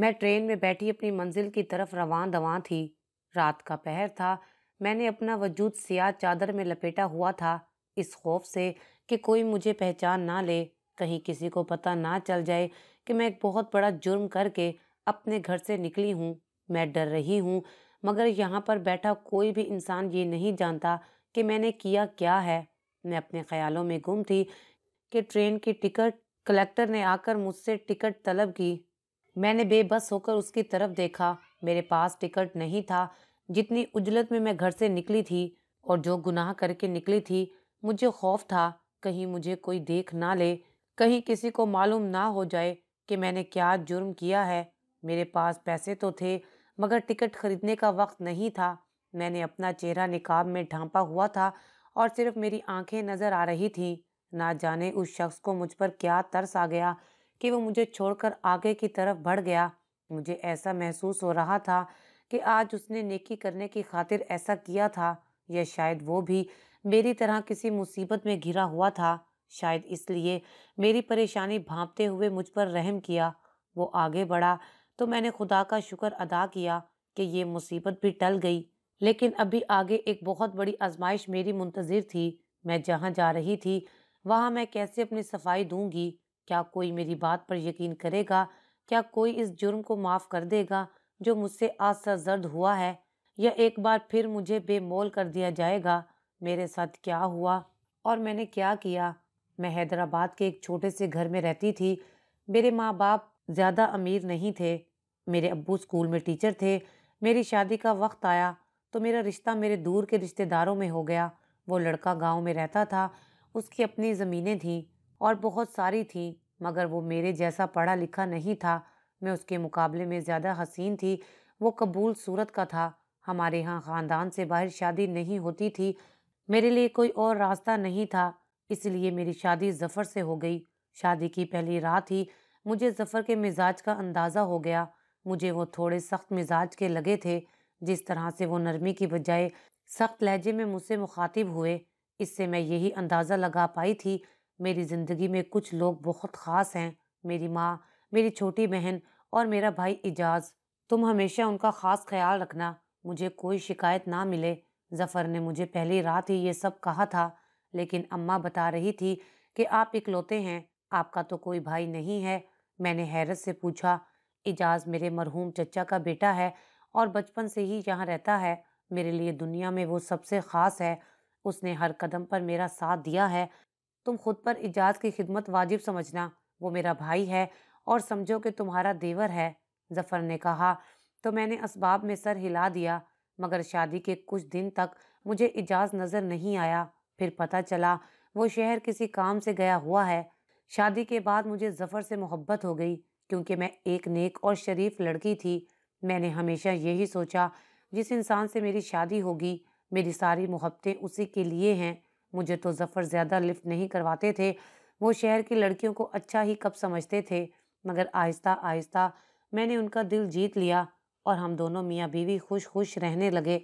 मैं ट्रेन में बैठी अपनी मंजिल की तरफ रवान दवा थी रात का पहर था मैंने अपना वजूद सियाह चादर में लपेटा हुआ था इस खौफ से कि कोई मुझे पहचान ना ले कहीं किसी को पता ना चल जाए कि मैं एक बहुत बड़ा जुर्म करके अपने घर से निकली हूँ मैं डर रही हूँ मगर यहाँ पर बैठा कोई भी इंसान ये नहीं जानता कि मैंने किया क्या है मैं अपने ख्यालों में गुम थी कि ट्रेन की टिकट कलेक्टर ने आकर मुझसे टिकट तलब की मैंने बेबस होकर उसकी तरफ देखा मेरे पास टिकट नहीं था जितनी उजलत में मैं घर से निकली थी और जो गुनाह करके निकली थी मुझे खौफ था कहीं मुझे कोई देख ना ले कहीं किसी को मालूम ना हो जाए कि मैंने क्या जुर्म किया है मेरे पास पैसे तो थे मगर टिकट खरीदने का वक्त नहीं था मैंने अपना चेहरा निकाब में ढांपा हुआ था और सिर्फ मेरी आंखें नज़र आ रही थीं ना जाने उस शख्स को मुझ पर क्या तरस आ गया कि वो मुझे छोड़कर आगे की तरफ बढ़ गया मुझे ऐसा महसूस हो रहा था कि आज उसने नेकी करने की खातिर ऐसा किया था या शायद वो भी मेरी तरह किसी मुसीबत में घिरा हुआ था शायद इसलिए मेरी परेशानी भांपते हुए मुझ पर रहम किया वो आगे बढ़ा तो मैंने खुदा का शुक्र अदा किया कि ये मुसीबत भी टल गई लेकिन अभी आगे एक बहुत बड़ी आजमाइश मेरी मुंतज़िर थी मैं जहाँ जा रही थी वहाँ मैं कैसे अपनी सफाई दूंगी क्या कोई मेरी बात पर यकीन करेगा क्या कोई इस जुर्म को माफ़ कर देगा जो मुझसे आज जर्द हुआ है या एक बार फिर मुझे बेमोल कर दिया जाएगा मेरे साथ क्या हुआ और मैंने क्या किया मैं हैदराबाद के एक छोटे से घर में रहती थी मेरे माँ बाप ज़्यादा अमीर नहीं थे मेरे अब्बू स्कूल में टीचर थे मेरी शादी का वक्त आया तो मेरा रिश्ता मेरे दूर के रिश्तेदारों में हो गया वो लड़का गांव में रहता था उसकी अपनी ज़मीनें थीं और बहुत सारी थी मगर वो मेरे जैसा पढ़ा लिखा नहीं था मैं उसके मुकाबले में ज़्यादा हसीन थी वो कबूल सूरत का था हमारे यहाँ ख़ानदान से बाहर शादी नहीं होती थी मेरे लिए कोई और रास्ता नहीं था इसलिए मेरी शादी ज़फ़र से हो गई शादी की पहली रात ही मुझे ज़फ़र के मिजाज का अंदाज़ा हो गया मुझे वो थोड़े सख्त मिजाज के लगे थे जिस तरह से वो नरमी की बजाय सख्त लहजे में मुझसे मुखातिब हुए इससे मैं यही अंदाज़ा लगा पाई थी मेरी ज़िंदगी में कुछ लोग बहुत ख़ास हैं मेरी माँ मेरी छोटी बहन और मेरा भाई इजाज़ तुम हमेशा उनका ख़ास ख्याल रखना मुझे कोई शिकायत ना मिले ज़फ़र ने मुझे पहली रात ही ये सब कहा था लेकिन अम्मा बता रही थी कि आप इकलौते हैं आपका तो कोई भाई नहीं है मैंने हैरत से पूछा इजाज़ मेरे मरहूम चचा का बेटा है और बचपन से ही यहाँ रहता है मेरे लिए दुनिया में वो सबसे ख़ास है उसने हर कदम पर मेरा साथ दिया है तुम खुद पर इजाज की खिदमत वाजिब समझना वो मेरा भाई है और समझो कि तुम्हारा देवर है जफ़र ने कहा तो मैंने इसबाब में सर हिला दिया मगर शादी के कुछ दिन तक मुझे इजाज नज़र नहीं आया फिर पता चला वो शहर किसी काम से गया हुआ है शादी के बाद मुझे ज़फ़र से मोहब्बत हो गई क्योंकि मैं एक नेक और शरीफ लड़की थी मैंने हमेशा यही सोचा जिस इंसान से मेरी शादी होगी मेरी सारी मोहब्बतें उसी के लिए हैं मुझे तो जफ़र ज़्यादा लिफ्ट नहीं करवाते थे वो शहर की लड़कियों को अच्छा ही कब समझते थे मगर आहिस्ता आहिस्ता मैंने उनका दिल जीत लिया और हम दोनों मियाँ बीवी खुश खुश रहने लगे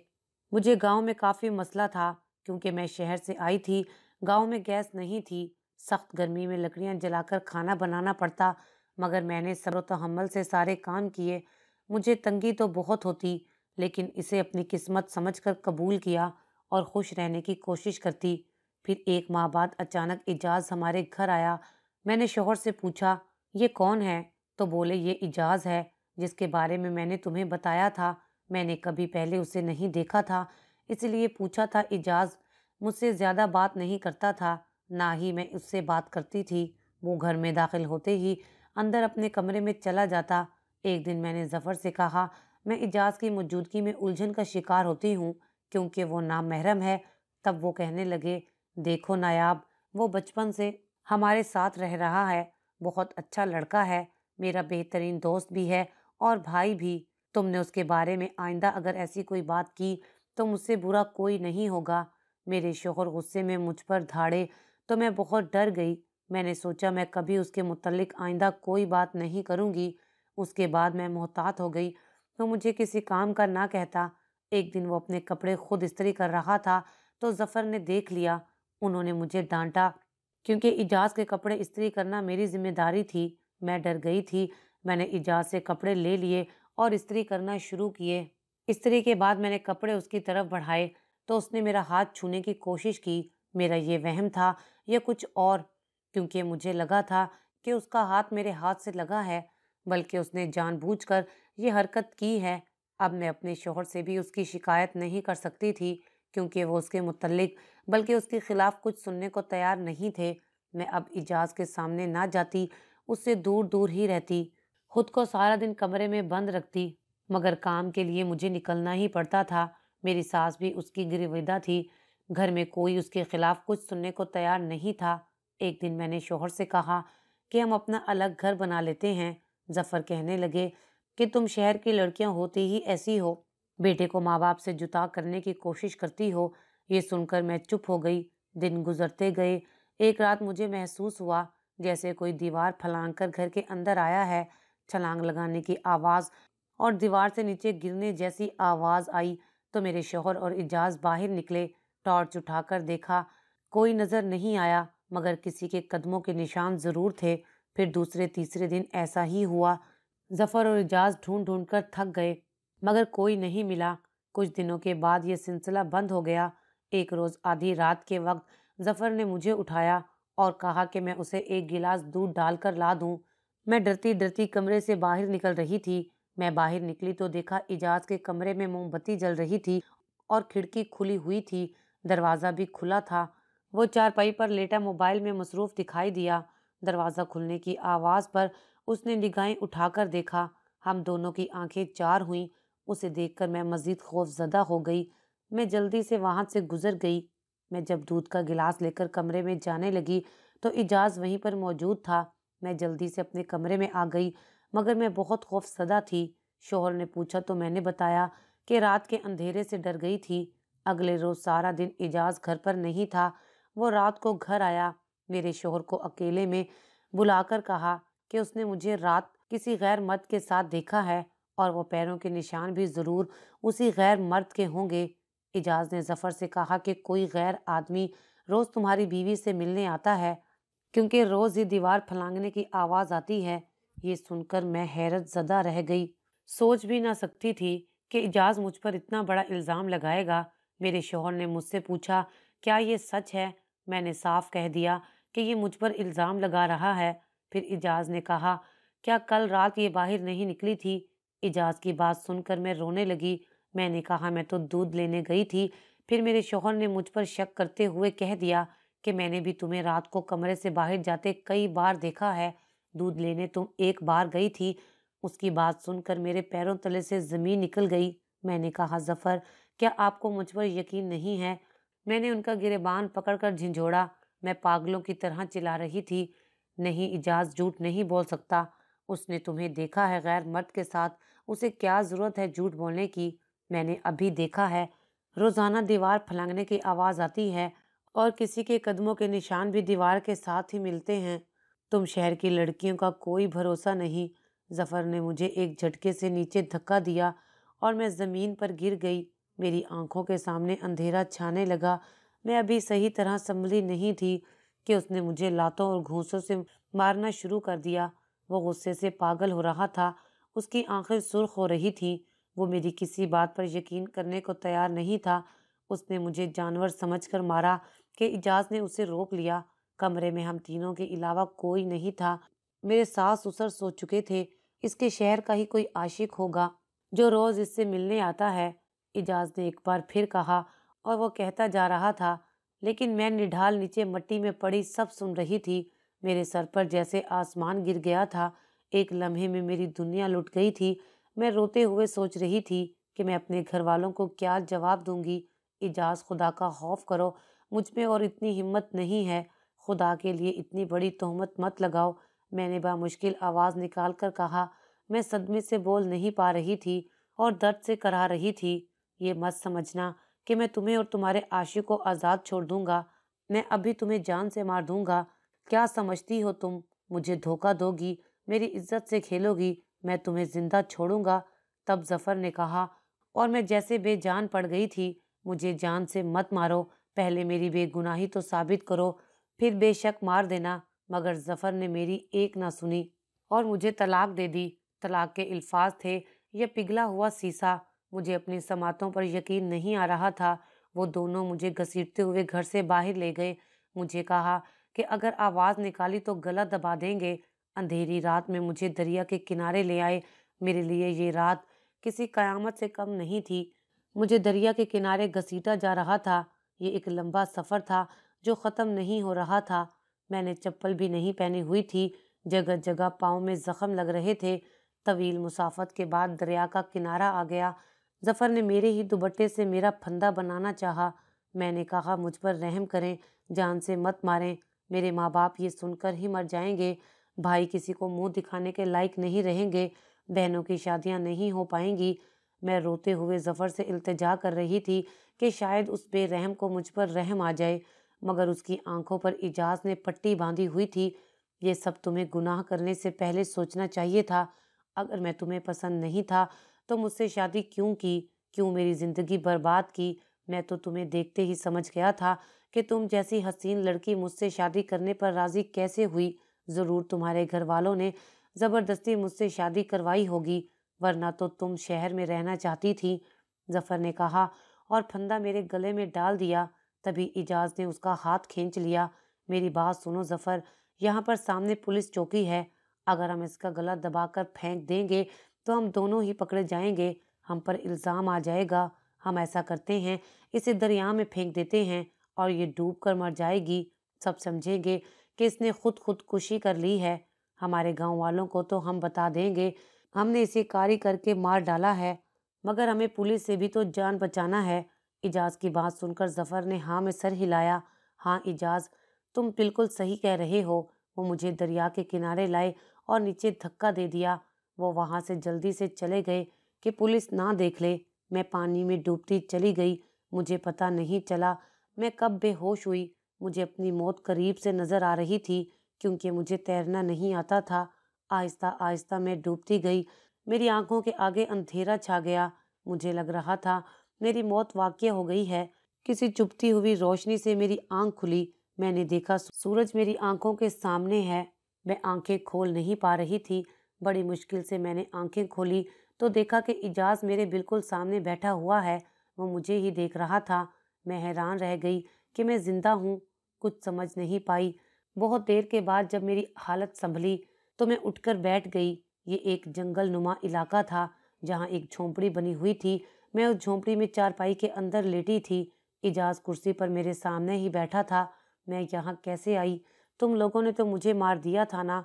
मुझे गांव में काफ़ी मसला था क्योंकि मैं शहर से आई थी गांव में गैस नहीं थी सख्त गर्मी में लकड़ियां जलाकर खाना बनाना पड़ता मगर मैंने सर तहमल से सारे काम किए मुझे तंगी तो बहुत होती लेकिन इसे अपनी किस्मत समझकर कबूल किया और खुश रहने की कोशिश करती फिर एक माह बाद अचानक एजाज हमारे घर आया मैंने शोहर से पूछा ये कौन है तो बोले ये एजाज है जिसके बारे में मैंने तुम्हें बताया था मैंने कभी पहले उसे नहीं देखा था इसलिए पूछा था एजाज मुझसे ज़्यादा बात नहीं करता था ना ही मैं उससे बात करती थी वो घर में दाखिल होते ही अंदर अपने कमरे में चला जाता एक दिन मैंने जफ़र से कहा मैं इजाज़ की मौजूदगी में उलझन का शिकार होती हूँ क्योंकि वो नाम महरम है तब वो कहने लगे देखो नायाब वो बचपन से हमारे साथ रह रहा है बहुत अच्छा लड़का है मेरा बेहतरीन दोस्त भी है और भाई भी तुमने उसके बारे में आइंदा अगर ऐसी कोई बात की तो मुझसे बुरा कोई नहीं होगा मेरे शोहर गुस्से में मुझ पर धाड़े तो मैं बहुत डर गई मैंने सोचा मैं कभी उसके मुतलक आइंदा कोई बात नहीं करूँगी उसके बाद मैं मोहतात हो गई तो मुझे किसी काम का ना कहता एक दिन वो अपने कपड़े खुद इस्तरी कर रहा था तो जफ़र ने देख लिया उन्होंने मुझे डांटा क्योंकि इजाज़ के कपड़े इस्त्री करना मेरी जिम्मेदारी थी मैं डर गई थी मैंने इजाज़ से कपड़े ले लिए और इस्त्री करना शुरू किए इस्त्री के बाद मैंने कपड़े उसकी तरफ बढ़ाए तो उसने मेरा हाथ छूने की कोशिश की मेरा ये वहम था या कुछ और क्योंकि मुझे लगा था कि उसका हाथ मेरे हाथ से लगा है बल्कि उसने जानबूझकर ये हरकत की है अब मैं अपने शोहर से भी उसकी शिकायत नहीं कर सकती थी क्योंकि वो उसके मतलब बल्कि उसके ख़िलाफ़ कुछ सुनने को तैयार नहीं थे मैं अब इजाज़ के सामने ना जाती उससे दूर दूर ही रहती खुद को सारा दिन कमरे में बंद रखती मगर काम के लिए मुझे निकलना ही पड़ता था मेरी सास भी उसकी गिरविदा थी घर में कोई उसके ख़िलाफ़ कुछ सुनने को तैयार नहीं था एक दिन मैंने शोहर से कहा कि हम अपना अलग घर बना लेते हैं जफ़र कहने लगे कि तुम शहर की लड़कियां होती ही ऐसी हो बेटे को माँ बाप से जुता करने की कोशिश करती हो ये सुनकर मैं चुप हो गई दिन गुजरते गए एक रात मुझे महसूस हुआ जैसे कोई दीवार फलांग कर घर के अंदर आया है छलांग लगाने की आवाज़ और दीवार से नीचे गिरने जैसी आवाज़ आई तो मेरे शोहर और इजाज बाहर निकले टॉर्च उठाकर देखा कोई नज़र नहीं आया मगर किसी के कदमों के निशान ज़रूर थे फिर दूसरे तीसरे दिन ऐसा ही हुआ जफ़र और इजाज ढूंढ ढूंढ कर थक गए मगर कोई नहीं मिला कुछ दिनों के बाद यह सिलसिला बंद हो गया एक रोज़ आधी रात के वक्त जफ़र ने मुझे उठाया और कहा कि मैं उसे एक गिलास दूध डालकर ला दूं। मैं डरती डरती कमरे से बाहर निकल रही थी मैं बाहर निकली तो देखा इजाज के कमरे में मोमबत्ती जल रही थी और खिड़की खुली हुई थी दरवाज़ा भी खुला था वो चारपाई पर लेटा मोबाइल में मसरूफ़ दिखाई दिया दरवाज़ा खुलने की आवाज़ पर उसने निगाहें उठाकर देखा हम दोनों की आंखें चार हुईं उसे देखकर मैं मजीद खौफ ज़दा हो गई मैं जल्दी से वहाँ से गुजर गई मैं जब दूध का गिलास लेकर कमरे में जाने लगी तो इजाज़ वहीं पर मौजूद था मैं जल्दी से अपने कमरे में आ गई मगर मैं बहुत खौफ सदा थी शोहर ने पूछा तो मैंने बताया कि रात के अंधेरे से डर गई थी अगले रोज़ सारा दिन इजाज़ घर पर नहीं था वो रात को घर आया मेरे शोहर को अकेले में बुलाकर कहा कि उसने मुझे रात किसी गैर मर्द के साथ देखा है और वो पैरों के निशान भी ज़रूर उसी गैर मर्द के होंगे एजाज ने जफ़र से कहा कि कोई गैर आदमी रोज़ तुम्हारी बीवी से मिलने आता है क्योंकि रोज़ ही दीवार फलांगने की आवाज़ आती है ये सुनकर मैं हैरत ज़दा रह गई सोच भी ना सकती थी कि एजाज मुझ पर इतना बड़ा इल्ज़ाम लगाएगा मेरे शोहर ने मुझसे पूछा क्या ये सच है मैंने साफ कह दिया कि ये मुझ पर इल्ज़ाम लगा रहा है फिर एजाज ने कहा क्या कल रात ये बाहर नहीं निकली थी इजाज़ की बात सुनकर मैं रोने लगी मैंने कहा मैं तो दूध लेने गई थी फिर मेरे शोहर ने मुझ पर शक करते हुए कह दिया कि मैंने भी तुम्हें रात को कमरे से बाहर जाते कई बार देखा है दूध लेने तुम एक बार गई थी उसकी बात सुनकर मेरे पैरों तले से ज़मीन निकल गई मैंने कहा जफ़र क्या आपको मुझ पर यकीन नहीं है मैंने उनका गिरेबान पकड़कर झिझोड़ा मैं पागलों की तरह चिल्ला रही थी नहीं इजाज़ झूठ नहीं बोल सकता उसने तुम्हें देखा है गैर मर्द के साथ उसे क्या ज़रूरत है झूठ बोलने की मैंने अभी देखा है रोज़ाना दीवार फलंगने की आवाज़ आती है और किसी के कदमों के निशान भी दीवार के साथ ही मिलते हैं तुम शहर की लड़कियों का कोई भरोसा नहीं जफ़र ने मुझे एक झटके से नीचे धक्का दिया और मैं ज़मीन पर गिर गई मेरी आंखों के सामने अंधेरा छाने लगा मैं अभी सही तरह संभली नहीं थी कि उसने मुझे लातों और घूसों से मारना शुरू कर दिया वो गुस्से से पागल हो रहा था उसकी आंखें सुर्ख हो रही थीं वो मेरी किसी बात पर यकीन करने को तैयार नहीं था उसने मुझे जानवर समझकर मारा कि इजाज ने उसे रोक लिया कमरे में हम तीनों के अलावा कोई नहीं था मेरे सास ससुर सो चुके थे इसके शहर का ही कोई आशिक होगा जो रोज़ इससे मिलने आता है इजाज ने एक बार फिर कहा और वो कहता जा रहा था लेकिन मैं निढाल नीचे मट्टी में पड़ी सब सुन रही थी मेरे सर पर जैसे आसमान गिर गया था एक लम्हे में मेरी दुनिया लुट गई थी मैं रोते हुए सोच रही थी कि मैं अपने घर वालों को क्या जवाब दूंगी इजाज़ खुदा का खौफ करो मुझ में और इतनी हिम्मत नहीं है खुदा के लिए इतनी बड़ी तोहमत मत लगाओ मैंने मुश्किल आवाज़ निकाल कर कहा मैं सदमे से बोल नहीं पा रही थी और दर्द से करा रही थी ये मत समझना कि मैं तुम्हें और तुम्हारे आशिक को आज़ाद छोड़ दूंगा मैं अभी तुम्हें जान से मार दूंगा क्या समझती हो तुम मुझे धोखा दोगी मेरी इज्जत से खेलोगी मैं तुम्हें जिंदा छोड़ूंगा तब जफर ने कहा और मैं जैसे बेजान पड़ गई थी मुझे जान से मत मारो पहले मेरी बेगुनाही तो साबित करो फिर बेशक मार देना मगर जफर ने मेरी एक ना सुनी और मुझे तलाक दे दी तलाक के अल्फाज थे यह पिघला हुआ सीसा मुझे अपनी समातों पर यकीन नहीं आ रहा था वो दोनों मुझे घसीटते हुए घर से बाहर ले गए मुझे कहा कि अगर आवाज़ निकाली तो गला दबा देंगे अंधेरी रात में मुझे दरिया के किनारे ले आए मेरे लिए ये रात किसी कयामत से कम नहीं थी मुझे दरिया के किनारे घसीटा जा रहा था ये एक लंबा सफ़र था जो ख़त्म नहीं हो रहा था मैंने चप्पल भी नहीं पहनी हुई थी जगह जगह पाँव में ज़ख़म लग रहे थे तवील मुसाफत के बाद दरिया का किनारा आ गया जफ़र ने मेरे ही दुबट्टे से मेरा फंदा बनाना चाहा मैंने कहा मुझ पर रहम करें जान से मत मारें मेरे माँ बाप ये सुनकर ही मर जाएंगे भाई किसी को मुंह दिखाने के लायक नहीं रहेंगे बहनों की शादियां नहीं हो पाएंगी मैं रोते हुए जफ़र से इल्तजा कर रही थी कि शायद उस बेरहम को मुझ पर रहम आ जाए मगर उसकी आंखों पर इजाज ने पट्टी बांधी हुई थी ये सब तुम्हें गुनाह करने से पहले सोचना चाहिए था अगर मैं तुम्हें पसंद नहीं था तो मुझसे शादी क्यों की क्यों मेरी ज़िंदगी बर्बाद की मैं तो तुम्हें देखते ही समझ गया था कि तुम जैसी हसीन लड़की मुझसे शादी करने पर राज़ी कैसे हुई ज़रूर तुम्हारे घर वालों ने ज़बरदस्ती मुझसे शादी करवाई होगी वरना तो तुम शहर में रहना चाहती थी जफ़र ने कहा और फंदा मेरे गले में डाल दिया तभी इजाज़ ने उसका हाथ खींच लिया मेरी बात सुनो जफ़र यहाँ पर सामने पुलिस चौकी है अगर हम इसका गला दबाकर फेंक देंगे तो हम दोनों ही पकड़े जाएंगे हम पर इल्ज़ाम आ जाएगा हम ऐसा करते हैं इसे दरिया में फेंक देते हैं और ये डूब कर मर जाएगी सब समझेंगे कि इसने खुद खुदकुशी कर ली है हमारे गांव वालों को तो हम बता देंगे हमने इसे कारी करके मार डाला है मगर हमें पुलिस से भी तो जान बचाना है इजाज़ की बात सुनकर जफ़र ने हाँ में सर हिलाया हाँ इजाज़ तुम बिल्कुल सही कह रहे हो वो मुझे दरिया के किनारे लाए और नीचे धक्का दे दिया वो वहाँ से जल्दी से चले गए कि पुलिस ना देख ले मैं पानी में डूबती चली गई मुझे पता नहीं चला मैं कब बेहोश हुई मुझे अपनी मौत करीब से नज़र आ रही थी क्योंकि मुझे तैरना नहीं आता था आहिस्ता आहिस्ता मैं डूबती गई मेरी आंखों के आगे अंधेरा छा गया मुझे लग रहा था मेरी मौत वाक्य हो गई है किसी चुपती हुई रोशनी से मेरी आंख खुली मैंने देखा सूरज मेरी आंखों के सामने है मैं आंखें खोल नहीं पा रही थी बड़ी मुश्किल से मैंने आंखें खोली तो देखा कि इजाज़ मेरे बिल्कुल सामने बैठा हुआ है वो मुझे ही देख रहा था मैं हैरान रह गई कि मैं ज़िंदा हूँ कुछ समझ नहीं पाई बहुत देर के बाद जब मेरी हालत संभली तो मैं उठकर बैठ गई ये एक जंगल नुमा इलाका था जहाँ एक झोंपड़ी बनी हुई थी मैं उस झोंपड़ी में चारपाई के अंदर लेटी थी इजाज कुर्सी पर मेरे सामने ही बैठा था मैं यहाँ कैसे आई तुम लोगों ने तो मुझे मार दिया था ना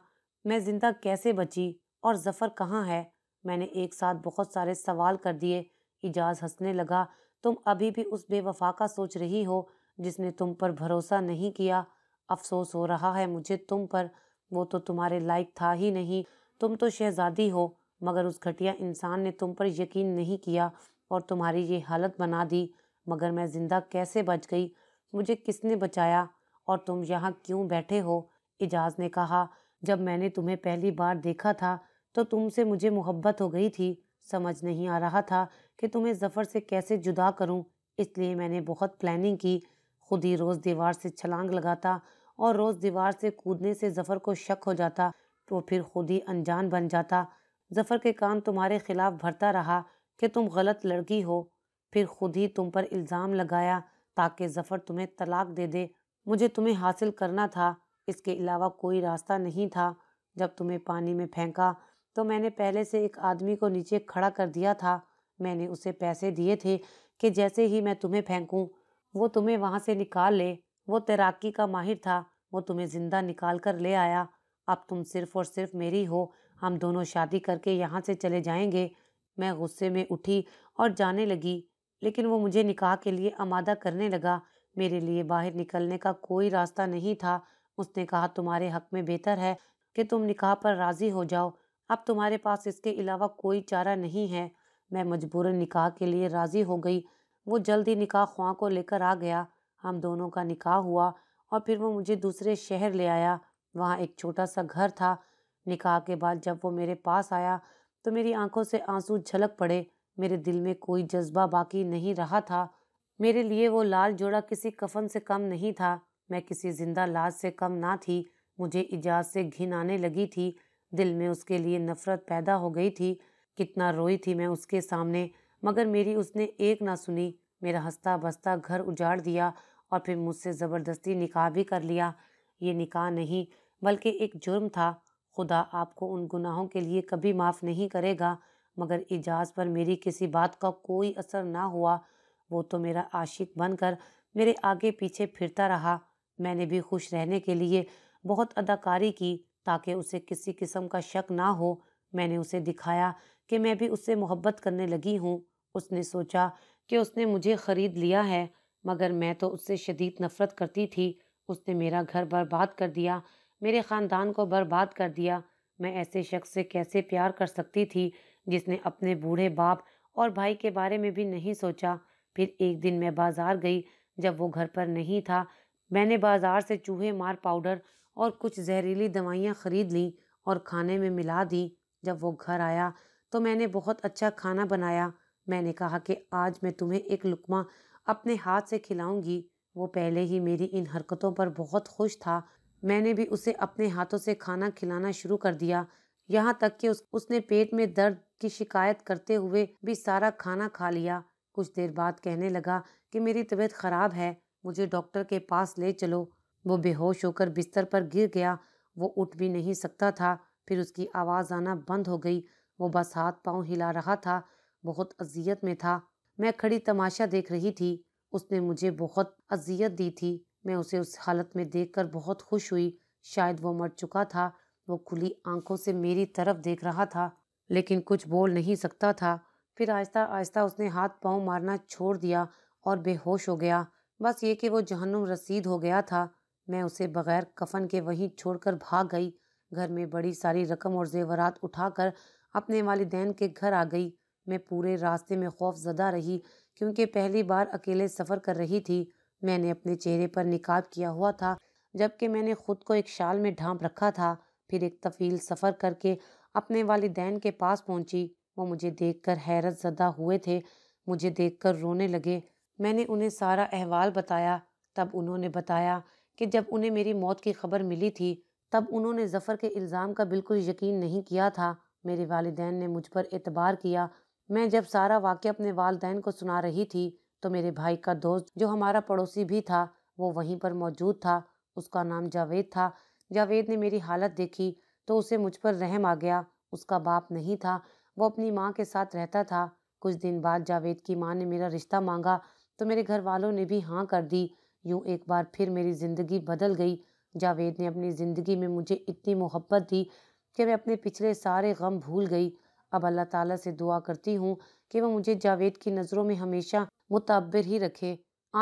मैं जिंदा कैसे बची और जफर कहाँ है मैंने एक साथ बहुत सारे सवाल कर दिए इजाज हंसने लगा तुम अभी भी उस बेवफा का सोच रही हो जिसने तुम पर भरोसा नहीं किया अफसोस हो रहा है मुझे तुम पर वो तो तुम्हारे लायक था ही नहीं तुम तो शहजादी हो मगर उस घटिया इंसान ने तुम पर यकीन नहीं किया और तुम्हारी ये हालत बना दी मगर मैं ज़िंदा कैसे बच गई मुझे किसने बचाया और तुम यहाँ क्यों बैठे हो एजाज ने कहा जब मैंने तुम्हें पहली बार देखा था तो तुमसे मुझे मोहब्बत हो गई थी समझ नहीं आ रहा था कि तुम्हें ज़फ़र से कैसे जुदा करूं इसलिए मैंने बहुत प्लानिंग की खुद ही रोज़ दीवार से छलांग लगाता और रोज़ दीवार से कूदने से जफ़र को शक हो जाता तो फिर खुद ही अनजान बन जाता जफ़र के कान तुम्हारे खिलाफ भरता रहा कि तुम गलत लड़की हो फिर खुद ही तुम पर इल्ज़ाम लगाया ताकि जफ़र तुम्हें तलाक दे दे मुझे तुम्हें हासिल करना था इसके अलावा कोई रास्ता नहीं था जब तुम्हें पानी में फेंका तो मैंने पहले से एक आदमी को नीचे खड़ा कर दिया था मैंने उसे पैसे दिए थे कि जैसे ही मैं तुम्हें फेंकूं वो तुम्हें वहाँ से निकाल ले वो तैराकी का माहिर था वो तुम्हें ज़िंदा निकाल कर ले आया अब तुम सिर्फ और सिर्फ मेरी हो हम दोनों शादी करके यहाँ से चले जाएंगे मैं गुस्से में उठी और जाने लगी लेकिन वो मुझे निकाह के लिए आमादा करने लगा मेरे लिए बाहर निकलने का कोई रास्ता नहीं था उसने कहा तुम्हारे हक में बेहतर है कि तुम निकाह पर राज़ी हो जाओ अब तुम्हारे पास इसके अलावा कोई चारा नहीं है मैं मजबूरन निकाह के लिए राज़ी हो गई वो जल्द ही निकाह ख्वां को लेकर आ गया हम दोनों का निकाह हुआ और फिर वो मुझे दूसरे शहर ले आया वहाँ एक छोटा सा घर था निकाह के बाद जब वो मेरे पास आया तो मेरी आंखों से आंसू झलक पड़े मेरे दिल में कोई जज्बा बाकी नहीं रहा था मेरे लिए वो लाल जोड़ा किसी कफन से कम नहीं था मैं किसी जिंदा लाज से कम ना थी मुझे इजाज से घिन आने लगी थी दिल में उसके लिए नफरत पैदा हो गई थी कितना रोई थी मैं उसके सामने मगर मेरी उसने एक ना सुनी मेरा हंसता बसता घर उजाड़ दिया और फिर मुझसे ज़बरदस्ती निकाह भी कर लिया ये निकाह नहीं बल्कि एक जुर्म था खुदा आपको उन गुनाहों के लिए कभी माफ़ नहीं करेगा मगर इजाज़ पर मेरी किसी बात का कोई असर ना हुआ वो तो मेरा आशिक बनकर मेरे आगे पीछे फिरता रहा मैंने भी खुश रहने के लिए बहुत अदाकारी की ताकि उसे किसी किस्म का शक ना हो मैंने उसे दिखाया कि मैं भी उससे मोहब्बत करने लगी हूँ उसने सोचा कि उसने मुझे ख़रीद लिया है मगर मैं तो उससे शदीद नफ़रत करती थी उसने मेरा घर बर्बाद कर दिया मेरे ख़ानदान को बर्बाद कर दिया मैं ऐसे शख्स से कैसे प्यार कर सकती थी जिसने अपने बूढ़े बाप और भाई के बारे में भी नहीं सोचा फिर एक दिन मैं बाज़ार गई जब वो घर पर नहीं था मैंने बाज़ार से चूहे मार पाउडर और कुछ जहरीली दवाइयाँ ख़रीद लीं और खाने में मिला दी जब वो घर आया तो मैंने बहुत अच्छा खाना बनाया मैंने कहा कि आज मैं तुम्हें एक लुकमा अपने हाथ से खिलाऊंगी वो पहले ही मेरी इन हरकतों पर बहुत खुश था मैंने भी उसे अपने हाथों से खाना खिलाना शुरू कर दिया यहाँ तक कि उस, उसने पेट में दर्द की शिकायत करते हुए भी सारा खाना खा लिया कुछ देर बाद कहने लगा कि मेरी तबीयत खराब है मुझे डॉक्टर के पास ले चलो वो बेहोश होकर बिस्तर पर गिर गया वो उठ भी नहीं सकता था फिर उसकी आवाज़ आना बंद हो गई वो बस हाथ पांव हिला रहा था बहुत अजियत में था मैं खड़ी तमाशा देख रही थी उसने मुझे बहुत अजियत दी थी मैं उसे उस हालत में देखकर बहुत खुश हुई शायद वो मर चुका था वो खुली आंखों से मेरी तरफ देख रहा था लेकिन कुछ बोल नहीं सकता था फिर आहिस्ता आहिस्ता उसने हाथ पांव मारना छोड़ दिया और बेहोश हो गया बस ये कि वो जहन्नुम रसीद हो गया था मैं उसे बगैर कफन के वहीं छोड़कर भाग गई घर में बड़ी सारी रकम और जेवरात उठाकर अपने वालदेन के घर आ गई मैं पूरे रास्ते में खौफ ज़दा रही क्योंकि पहली बार अकेले सफ़र कर रही थी मैंने अपने चेहरे पर निकाब किया हुआ था जबकि मैंने ख़ुद को एक शाल में ढांप रखा था फिर एक तफील सफ़र करके अपने वालदेन के पास पहुंची वो मुझे देखकर हैरत ज़दा हुए थे मुझे देखकर रोने लगे मैंने उन्हें सारा अहवाल बताया तब उन्होंने बताया कि जब उन्हें मेरी मौत की खबर मिली थी तब उन्होंने जफ़र के इल्ज़ाम का बिल्कुल यकीन नहीं किया था मेरे वालदेन ने मुझ पर एतबार किया मैं जब सारा वाक्य अपने वालदेन को सुना रही थी तो मेरे भाई का दोस्त जो हमारा पड़ोसी भी था वो वहीं पर मौजूद था उसका नाम जावेद था जावेद ने मेरी हालत देखी तो उसे मुझ पर रहम आ गया उसका बाप नहीं था वो अपनी माँ के साथ रहता था कुछ दिन बाद जावेद की माँ ने मेरा रिश्ता मांगा तो मेरे घर वालों ने भी हाँ कर दी यूँ एक बार फिर मेरी ज़िंदगी बदल गई जावेद ने अपनी ज़िंदगी में मुझे इतनी मोहब्बत दी कि मैं अपने पिछले सारे गम भूल गई अब अल्लाह ताला से दुआ करती हूँ कि वह मुझे जावेद की नज़रों में हमेशा मुतबर ही रखे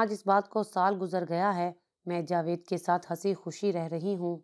आज इस बात को साल गुजर गया है मैं जावेद के साथ हंसी खुशी रह रही हूँ